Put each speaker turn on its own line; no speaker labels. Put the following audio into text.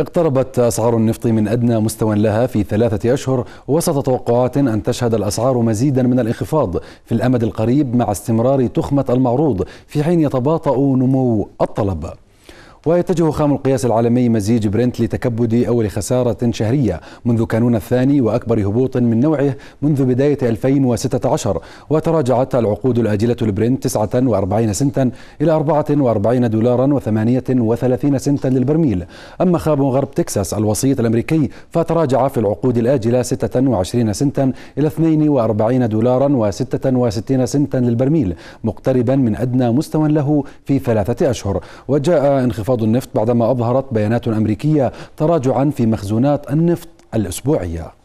اقتربت أسعار النفط من أدنى مستوى لها في ثلاثة أشهر وسط توقعات أن تشهد الأسعار مزيدا من الانخفاض في الأمد القريب مع استمرار تخمة المعروض في حين يتباطأ نمو الطلب ويتجه خام القياس العالمي مزيج برنت لتكبد أول خسارة شهرية منذ كانون الثاني وأكبر هبوط من نوعه منذ بداية 2016 وتراجعت العقود الآجلة لبرنت 49 سنتا إلى 44 دولارا و38 سنتا للبرميل أما خام غرب تكساس الوسيط الأمريكي فتراجع في العقود الآجلة 26 سنتا إلى 42 دولارا و66 سنتا للبرميل مقتربا من أدنى مستوى له في ثلاثة أشهر وجاء انخفاض انخفاض النفط بعدما أظهرت بيانات أمريكية تراجعا في مخزونات النفط الأسبوعية